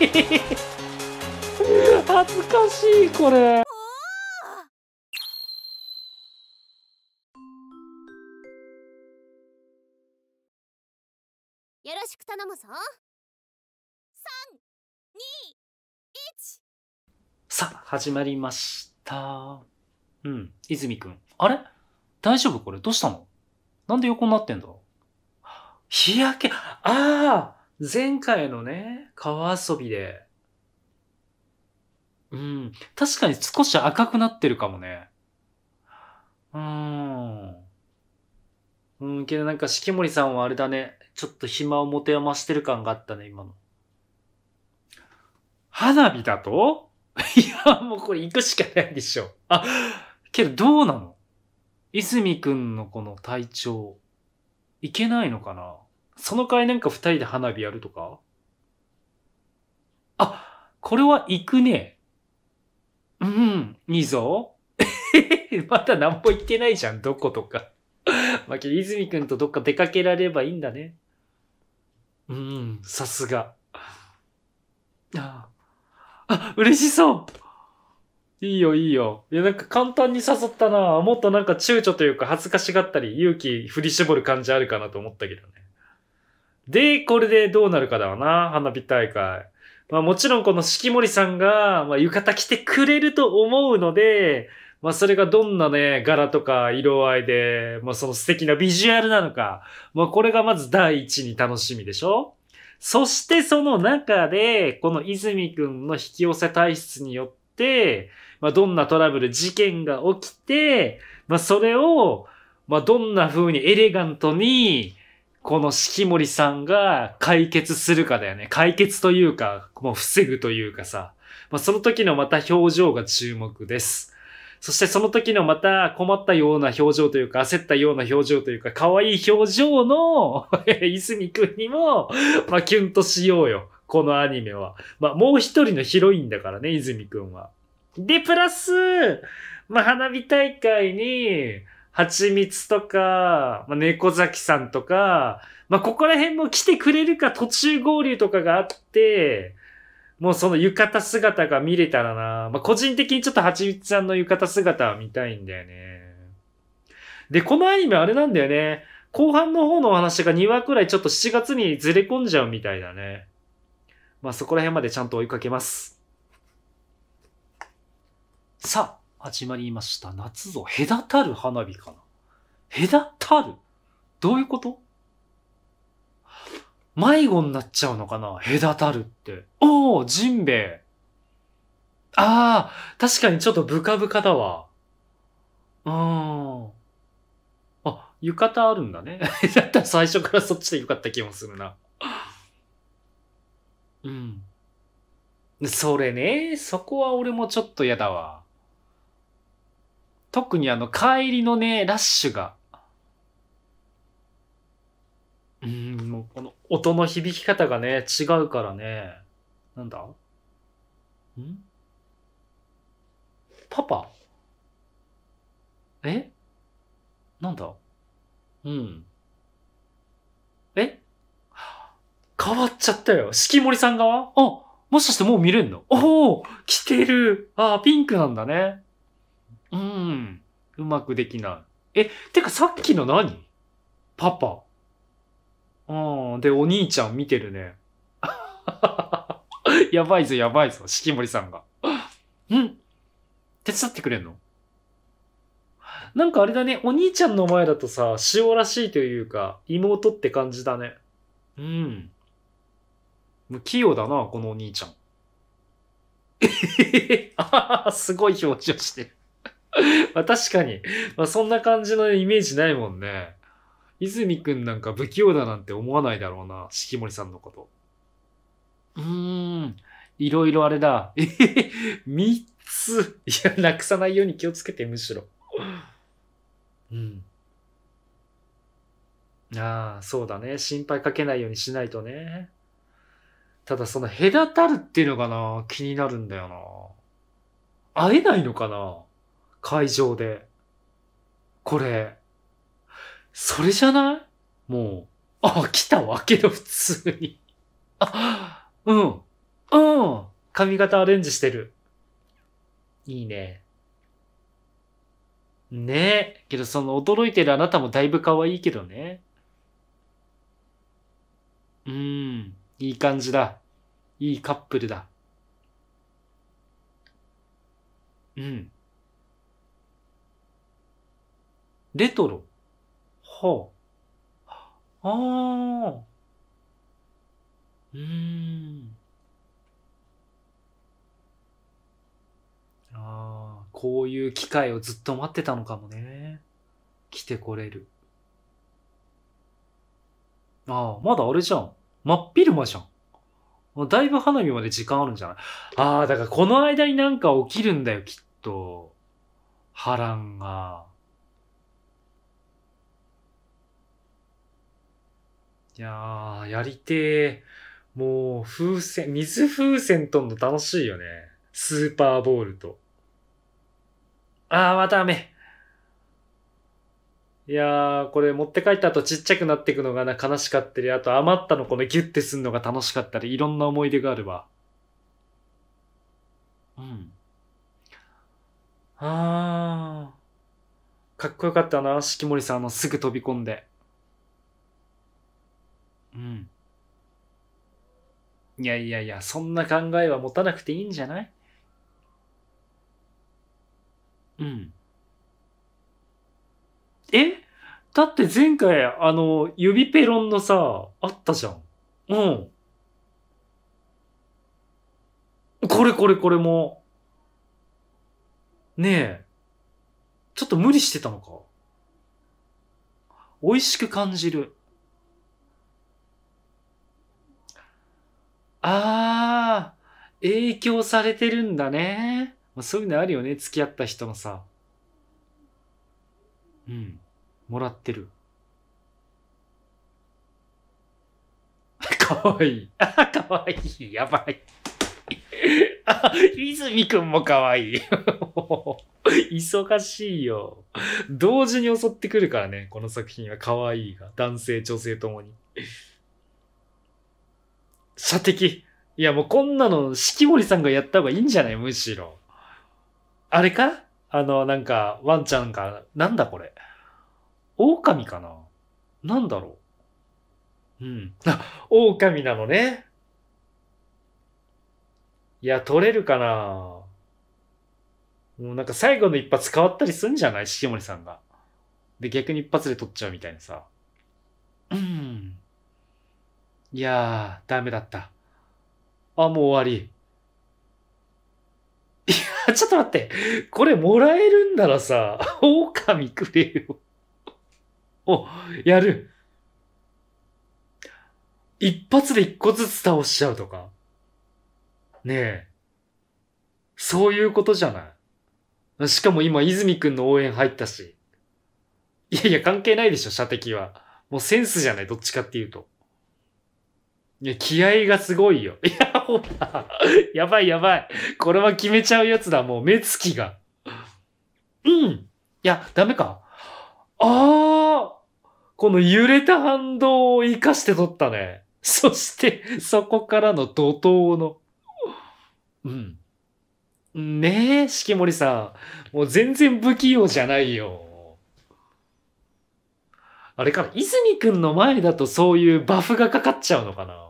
恥ずかしいこれよろしく頼むぞ321さあ始まりましたうん泉くんあれ大丈夫これどうしたのなんで横になってんだ日焼けああ前回のね、川遊びで、うん、確かに少し赤くなってるかもね。うーん。うん、けどなんか四季森さんはあれだね。ちょっと暇を持て余してる感があったね、今の。花火だと いや、もうこれ行くしかないでしょ。あ、けどどうなの泉くんのこの体調、いけないのかなその代わりなんか二人で花火やるとかあ、これは行くね。うん、いいぞ。まだ何も行ってないじゃん、どことか まあ、けど、泉くんとどっか出かけられればいいんだね。うん、さすが。あ、あ、嬉しそういいよ、いいよ。いや、なんか簡単に誘ったな。もっとなんか躊躇というか恥ずかしがったり、勇気振り絞る感じあるかなと思ったけどね。で、これでどうなるかだよな、花火大会。まあもちろんこの四季森さんが、まあ浴衣着てくれると思うので、まあそれがどんなね、柄とか色合いで、まあその素敵なビジュアルなのか、まあこれがまず第一に楽しみでしょそしてその中で、この泉くんの引き寄せ体質によって、まあどんなトラブル、事件が起きて、まあそれを、まあどんな風にエレガントに、この式守さんが解決するかだよね。解決というか、もう防ぐというかさ。まあ、その時のまた表情が注目です。そしてその時のまた困ったような表情というか、焦ったような表情というか、可愛い表情の 泉くんにも、まあ、キュンとしようよ。このアニメは。まあ、もう一人のヒロインだからね、泉くんは。で、プラス、まあ、花火大会に、蜂蜜とか、まあ、猫崎さんとか、まあ、ここら辺も来てくれるか途中合流とかがあって、もうその浴衣姿が見れたらな。まあ、個人的にちょっと蜂蜜さんの浴衣姿は見たいんだよね。で、このアニメあれなんだよね。後半の方のお話が2話くらいちょっと7月にずれ込んじゃうみたいだね。まあそこら辺までちゃんと追いかけます。さあ、始まりました。夏ぞ、隔たる花火かな。隔たるどういうこと迷子になっちゃうのかな隔たるって。おー、ジンベイ。あー、確かにちょっとブカブカだわ。うーん。あ、浴衣あるんだね。だ ったら最初からそっちでよかった気もするな。うん。それね、そこは俺もちょっと嫌だわ。特にあの帰りのね、ラッシュが、うん、もうこの音の響き方がね、違うからね、なんだんパパえなんだうん。え変わっちゃったよ。四季森さん側あ、もしかしてもう見れんのおお来てるあピンクなんだね。うん。うまくできない。え、てかさっきの何パパ。うん。で、お兄ちゃん見てるね。やばいぞ、やばいぞ、四季森さんが。うん手伝ってくれんのなんかあれだね、お兄ちゃんの前だとさ、塩らしいというか、妹って感じだね。うん。器用だな、このお兄ちゃん。え すごい表情してる まあ確かに、まあ、そんな感じのイメージないもんね。泉くんなんか不器用だなんて思わないだろうな、式守さんのこと。うーん、いろいろあれだ。え へ三つ。いや、なくさないように気をつけて、むしろ。うん。ああ、そうだね。心配かけないようにしないとね。ただその隔たるっていうのがな、気になるんだよな。会えないのかな会場で。これ、それじゃないもう、あ、来たわけど、普通に。あ、うん、うん、髪型アレンジしてる。いいね。ねえ。けどその驚いてるあなたもだいぶ可愛いけどね。うん。いい感じだ。いいカップルだ。うん。レトロ。はあ。ああ。うーん。ああ、こういう機会をずっと待ってたのかもね。来てこれる。ああ、まだあれじゃん。真っ昼間じゃん。だいぶ花火まで時間あるんじゃないああ、だからこの間になんか起きるんだよ、きっと。波乱が。いややりてー。もう、風船、水風船とんの楽しいよね。スーパーボールと。あー、また雨。いやー、これ持って帰った後ちっちゃくなっていくのがな悲しかったり、あと余ったのこのギュッてすんのが楽しかったり、いろんな思い出があるわ。うん。あー。かっこよかったな、四季森さんのすぐ飛び込んで。うん。いやいやいや、そんな考えは持たなくていいんじゃないうん。えだって前回、あの、指ペロンのさ、あったじゃん。うん。これこれこれも。ねえ。ちょっと無理してたのか。美味しく感じる。ああ、影響されてるんだね。まあ、そういうのあるよね。付き合った人のさ。うん。もらってる。かわいい。あ、かわいい。やばい。あ、泉くんもかわいい。忙しいよ。同時に襲ってくるからね、この作品は。かわいいが。男性、女性ともに。射的。いやもうこんなの四季森さんがやった方がいいんじゃないむしろ。あれかあの、なんか、ワンちゃんが、なんだこれ。狼かななんだろう。うん。あ、狼なのね。いや、取れるかなもうなんか最後の一発変わったりすんじゃない四季森さんが。で、逆に一発で取っちゃうみたいなさ。うん。いやー、ダメだった。あ、もう終わり。いや、ちょっと待って。これもらえるんならさ、狼くれよ。お、やる。一発で一個ずつ倒しちゃうとか。ねえ。そういうことじゃない。しかも今、泉くんの応援入ったし。いやいや、関係ないでしょ、射的は。もうセンスじゃない、どっちかっていうと。いや、気合がすごいよ。いや、ほら。やばいやばい。これは決めちゃうやつだ。もう目つきが。うん。いや、ダメか。ああ。この揺れた反動を活かして取ったね。そして、そこからの怒涛の。うん。ねえ、しきもりさん。もう全然不器用じゃないよ。あれか泉くんの前だとそういうバフがかかっちゃうのかな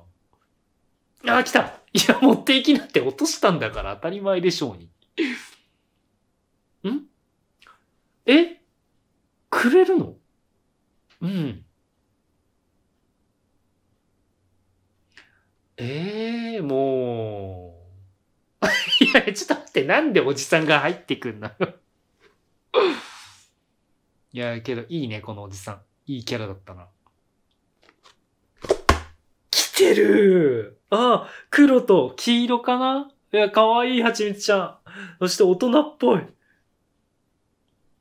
ああ、来たいや、持っていきなって落としたんだから当たり前でしょうに。んえくれるのうん。ええー、もう。いや、ちょっと待って、なんでおじさんが入ってくんの いや、けどいいね、このおじさん。いいキャラだったな。てるあ、黒と黄色かないや、かわいい蜂蜜ちゃん。そして大人っぽい。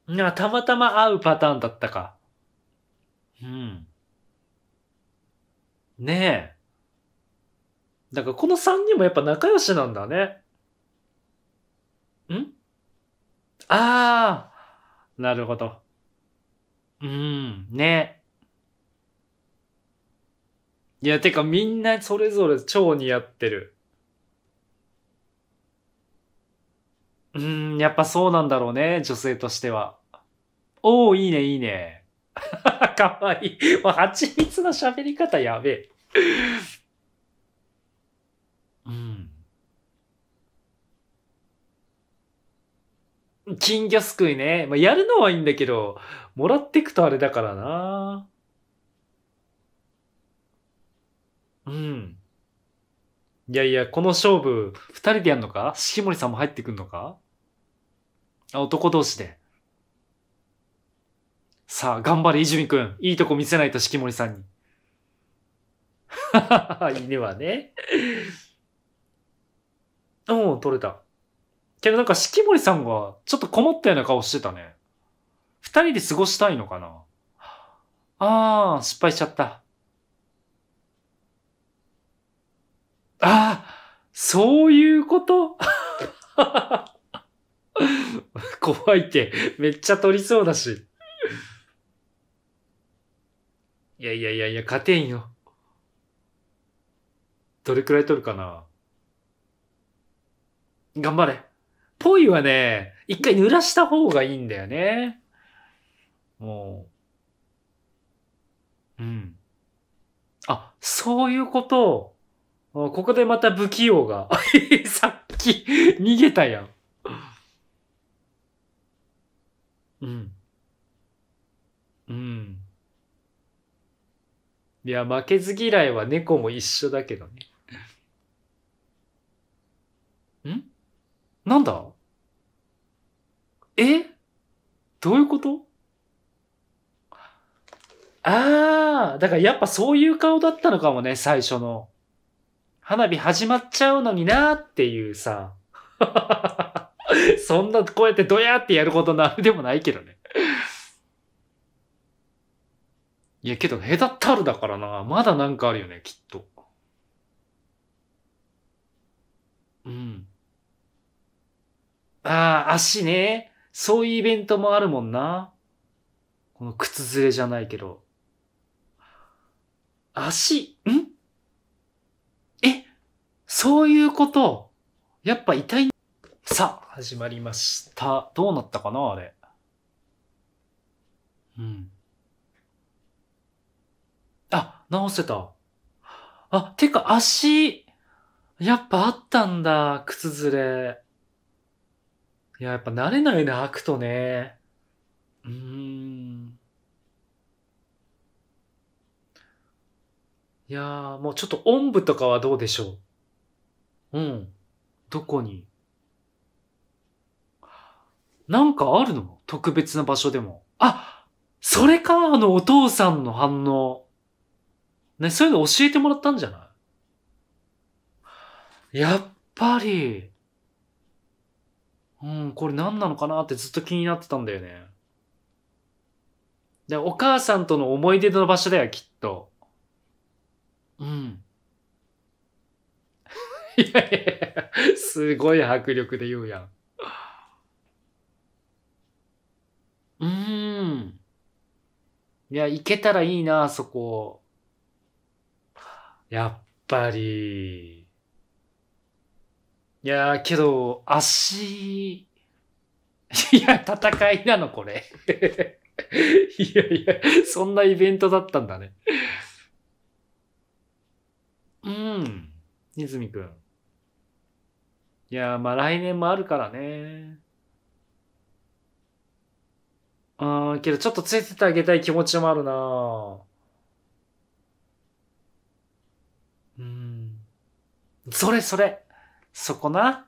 な、たまたま合うパターンだったか。うん。ねえ。だからこの3人もやっぱ仲良しなんだね。んああ、なるほど。うん、ね。いや、てかみんなそれぞれ超似合ってる。うーん、やっぱそうなんだろうね、女性としては。おー、いいね、いいね。かわいい。もう蜂蜜の喋り方やべえ。うん。金魚すくいね。まあ、やるのはいいんだけど、もらってくとあれだからな。うん。いやいや、この勝負、二人でやるのか式守さんも入ってくんのかあ、男同士で。さあ、頑張れ、伊集院くん。いいとこ見せないと、式守さんに。犬はね。うん、取れた。けどなんか、式守さんが、ちょっと困ったような顔してたね。二人で過ごしたいのかなああ、失敗しちゃった。ああ、そういうこと 怖いって、めっちゃ取りそうだし。いやいやいやいや、勝てんよ。どれくらい取るかな頑張れ。ぽいはね、一回濡らした方がいいんだよね。もう。うん。あ、そういうことここでまた不器用が。さっき、逃げたやん。うん。うん。いや、負けず嫌いは猫も一緒だけどね。んなんだえどういうことああ、だからやっぱそういう顔だったのかもね、最初の。花火始まっちゃうのになっていうさ、そんな、こうやってドヤってやるほどなんでもないけどね。いや、けど、隔たるだからな。まだなんかあるよね、きっと。うん。ああ、足ね。そういうイベントもあるもんな。この靴ずれじゃないけど。足、んそういうこと、やっぱ痛い。さあ、始まりました。どうなったかなあれ。うん。あ、直せた。あ、てか足、やっぱあったんだ、靴ずれ。いや、やっぱ慣れないな、開くとね。うーん。いやー、もうちょっとおんぶとかはどうでしょううん。どこになんかあるの特別な場所でも。あそれか、あのお父さんの反応。ね、そういうの教えてもらったんじゃないやっぱり。うん、これ何なのかなってずっと気になってたんだよね。で、お母さんとの思い出の場所だよ、きっと。うん。いやいやすごい迫力で言うやん。うーん。いや、行けたらいいな、そこ。やっぱり。いやけど、足、いや、戦いなの、これ。いやいや、そんなイベントだったんだね。うん。ネずみくん。いやまあ来年もあるからね。あん、けどちょっとついててあげたい気持ちもあるなうん。それそれ。そこな。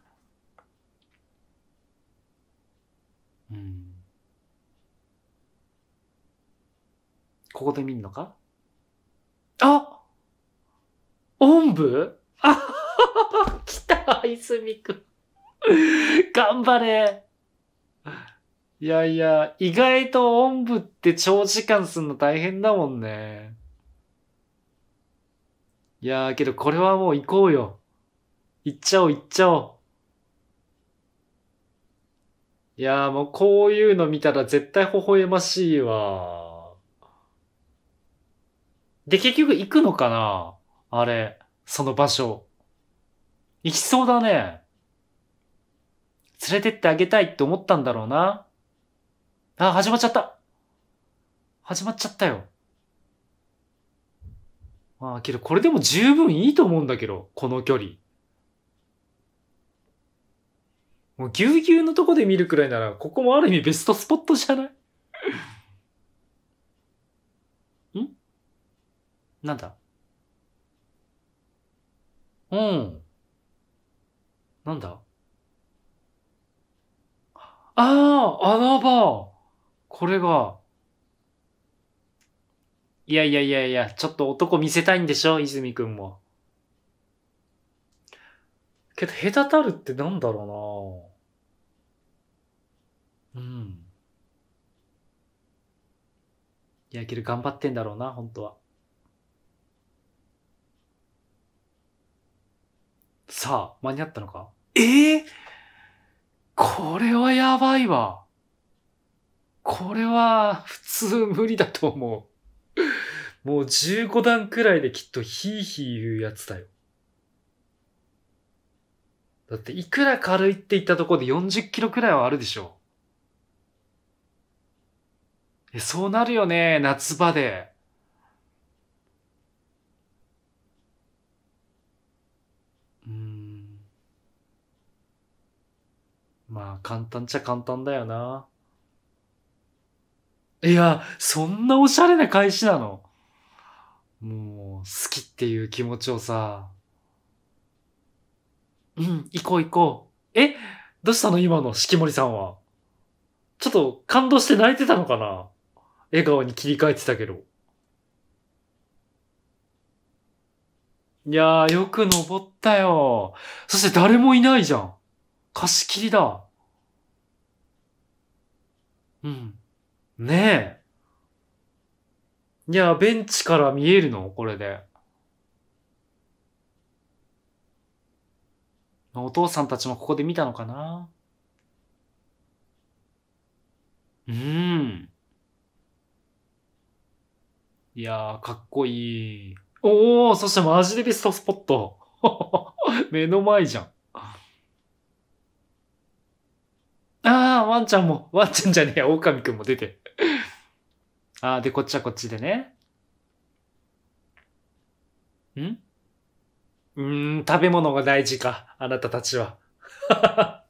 うん。ここで見んのかあおんぶああいスみク。頑張れ。いやいや、意外とおんぶって長時間すんの大変だもんね。いやーけどこれはもう行こうよ。行っちゃおう行っちゃおう。いやーもうこういうの見たら絶対微笑ましいわ。で、結局行くのかなあれ、その場所。行きそうだね。連れてってあげたいって思ったんだろうな。あ、始まっちゃった。始まっちゃったよ。まあ、けどこれでも十分いいと思うんだけど、この距離。もうぎゅうぎゅうのとこで見るくらいなら、ここもある意味ベストスポットじゃない んなんだうん。なんだあああの場これが。いやいやいやいや、ちょっと男見せたいんでしょ泉くんも。けど、隔たるってなんだろうなうん。いや、けど頑張ってんだろうな、本当は。さあ、間に合ったのかええー、これはやばいわ。これは普通無理だと思う。もう15段くらいできっとヒーヒー言うやつだよ。だっていくら軽いって言ったところで40キロくらいはあるでしょ。そうなるよね、夏場で。まあ簡単っちゃ簡単だよな。いや、そんなおしゃれな返しなのもう、好きっていう気持ちをさ、うん、行こう行こう。えどうしたの今の、四季森さんは。ちょっと感動して泣いてたのかな笑顔に切り替えてたけど。いやー、よく登ったよ。そして誰もいないじゃん。貸し切りだ。うん。ねえ。いや、ベンチから見えるのこれで。お父さんたちもここで見たのかなうん。いやー、かっこいい。おー、そしてマジでベストスポット。目の前じゃん。ん、ワンちゃんも、ワンちゃんじゃねえや、狼くんも出て。ああ、で、こっちはこっちでね。んうん、食べ物が大事か、あなたたちは。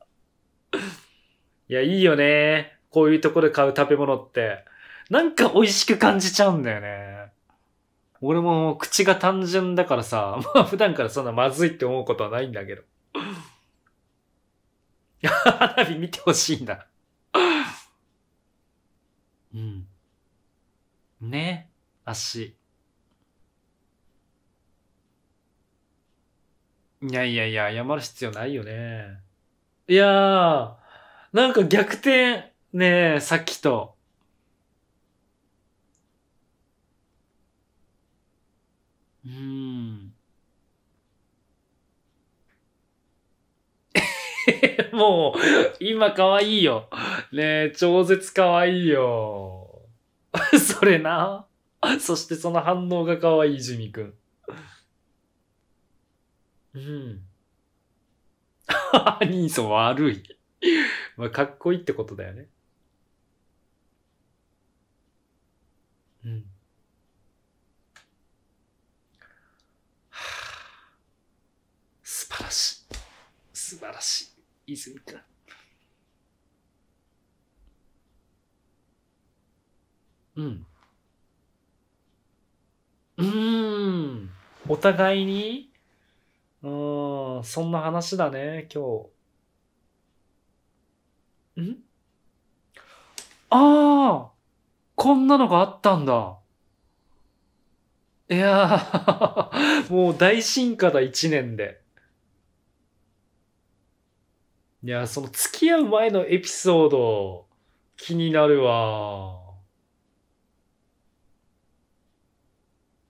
いや、いいよね。こういうとこで買う食べ物って。なんか美味しく感じちゃうんだよね。俺も口が単純だからさ、まあ普段からそんなまずいって思うことはないんだけど。花火見てほしいんだうん。ね。足。いやいやいや、謝る必要ないよね。いやー、なんか逆転、ねえ、さっきと。うん。もう、今可愛いよ。ねえ、超絶可愛いよ。それな。そしてその反応が可愛い、ジミ君。うん。兄さん悪い。まあ、かっこいいってことだよね。うん。は素晴らしい。素晴らしい。言い過ぎた。うんうんお互いにうんそんな話だね今日んああこんなのがあったんだいやー もう大進化だ、1年で。いや、その付き合う前のエピソード、気になるわ。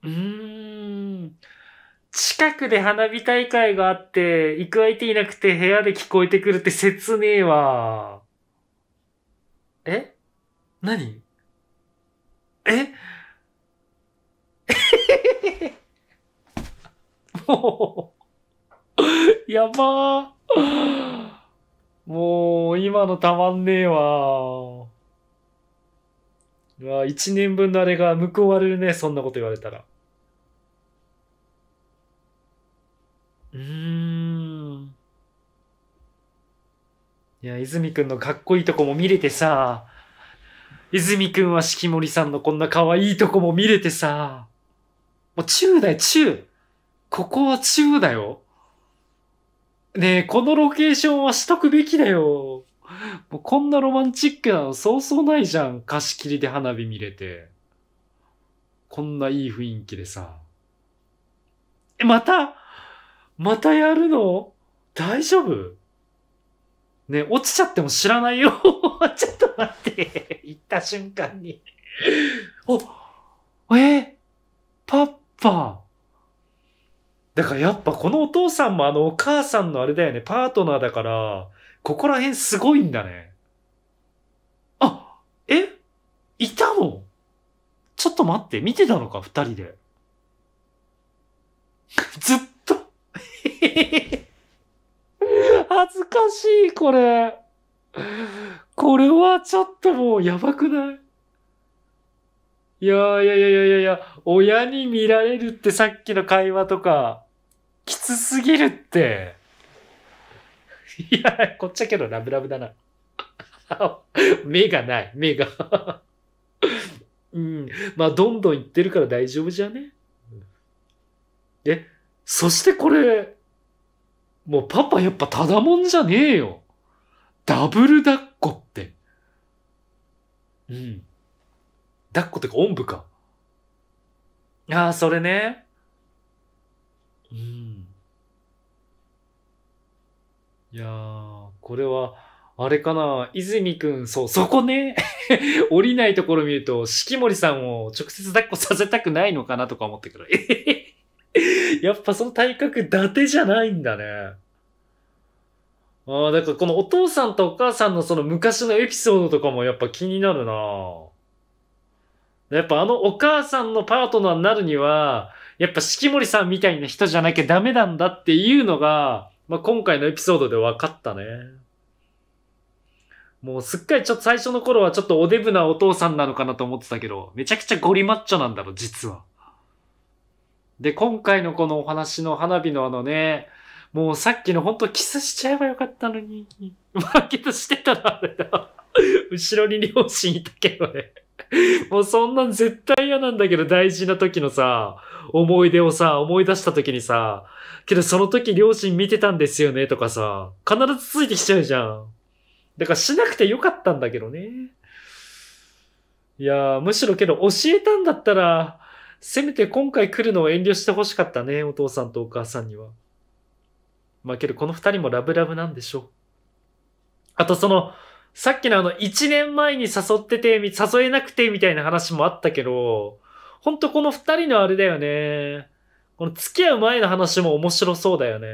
うーん。近くで花火大会があって、行く相手いなくて部屋で聞こえてくるって切ねえわ。え何え もうやばー。もう、今のたまんねえわ。うわ、一年分のあれが報われるね、そんなこと言われたら。うーん。いや、泉くんのかっこいいとこも見れてさ、泉くんは四季森さんのこんな可愛いとこも見れてさ、もう中だよ、中ここは中だよ。ねえ、このロケーションはしとくべきだよ。もうこんなロマンチックなのそうそうないじゃん。貸し切りで花火見れて。こんないい雰囲気でさ。え、またまたやるの大丈夫ね、落ちちゃっても知らないよ。ちょっと待って。行った瞬間にお、えパパパ。だからやっぱこのお父さんもあのお母さんのあれだよね、パートナーだから、ここら辺すごいんだね。あ、えいたのちょっと待って、見てたのか、二人で。ずっと 恥ずかしい、これ。これはちょっともうやばくないいやいやいやいやいやいや、親に見られるってさっきの会話とか、きつすぎるって。いや、こっちゃけどラブラブだな。目がない、目がうん。まあ、どんどん言ってるから大丈夫じゃねえ、そしてこれ、もうパパやっぱただもんじゃねえよ。ダブル抱っこって。うん。抱っことか、おんぶか。ああ、それね。うん。いやー、これは、あれかな、泉くん、そう、そこね、降りないところ見ると、四季森さんを直接抱っこさせたくないのかなとか思ってくる。やっぱその体格、伊達じゃないんだね。ああ、だからこのお父さんとお母さんのその昔のエピソードとかもやっぱ気になるなぁ。やっぱあのお母さんのパートナーになるには、やっぱ四季森さんみたいな人じゃなきゃダメなんだっていうのが、まあ、今回のエピソードで分かったね。もうすっかりちょっと最初の頃はちょっとおデブなお父さんなのかなと思ってたけど、めちゃくちゃゴリマッチョなんだろ、実は。で、今回のこのお話の花火のあのね、もうさっきのほんとキスしちゃえばよかったのに。ーケットしてたらあれだ。後ろに両親いたけどね。もうそんなん絶対嫌なんだけど大事な時のさ、思い出をさ、思い出した時にさ、けどその時両親見てたんですよねとかさ、必ずついてきちゃうじゃん。だからしなくてよかったんだけどね。いやー、むしろけど教えたんだったら、せめて今回来るのを遠慮してほしかったね、お父さんとお母さんには。まあけどこの二人もラブラブなんでしょう。あとその、さっきのあの、1年前に誘ってて、誘えなくてみたいな話もあったけど、ほんとこの二人のあれだよね。この付き合う前の話も面白そうだよね。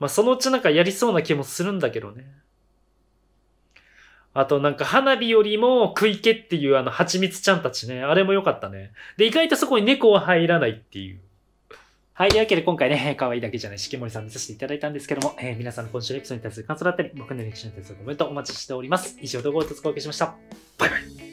まあ、そのうちなんかやりそうな気もするんだけどね。あとなんか花火よりも食い気っていうあの蜂蜜ちゃんたちね。あれも良かったね。で、意外とそこに猫は入らないっていう。はい。というわけで今回ね、可愛いだけじゃないし、木森さん見させていただいたんですけども、えー、皆さんの今週のエピソードに対する感想だったり、僕の歴史に対するコメントお待ちしております。以上、動画をお届けしました。バイバイ。